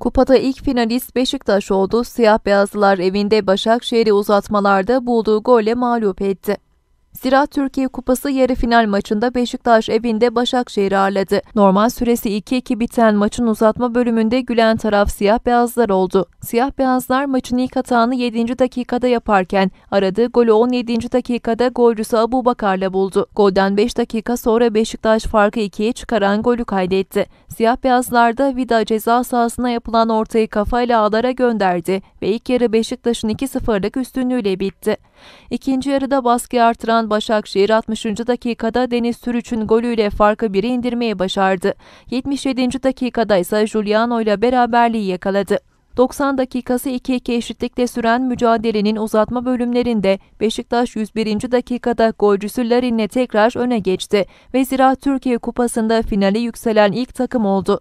Kupada ilk finalist Beşiktaş oldu. Siyah beyazlılar evinde Başakşehir'i uzatmalarda bulduğu golle mağlup etti. Zira Türkiye Kupası yarı final maçında Beşiktaş evinde Başakşehir'i ağırladı. Normal süresi 2-2 biten maçın uzatma bölümünde gülen taraf siyah beyazlar oldu. Siyah beyazlar maçın ilk hatanı 7. dakikada yaparken aradığı golü 17. dakikada golcüsü Abu Bakar'la buldu. Golden 5 dakika sonra Beşiktaş farkı 2'ye çıkaran golü kaydetti. Siyah beyazlarda Vida ceza sahasına yapılan ortayı kafayla ağlara gönderdi ve ilk yarı Beşiktaş'ın 2-0'lık üstünlüğüyle bitti. İkinci yarıda baskı artıran Başakşehir 60. dakikada Deniz Sürüç'ün golüyle farkı 1'e indirmeyi başardı. 77. dakikada ise Juliano ile beraberliği yakaladı. 90 dakikası 2-2 eşitlikte süren mücadelenin uzatma bölümlerinde Beşiktaş 101. dakikada golcüsü Larin'le tekrar öne geçti ve zira Türkiye Kupası'nda finale yükselen ilk takım oldu.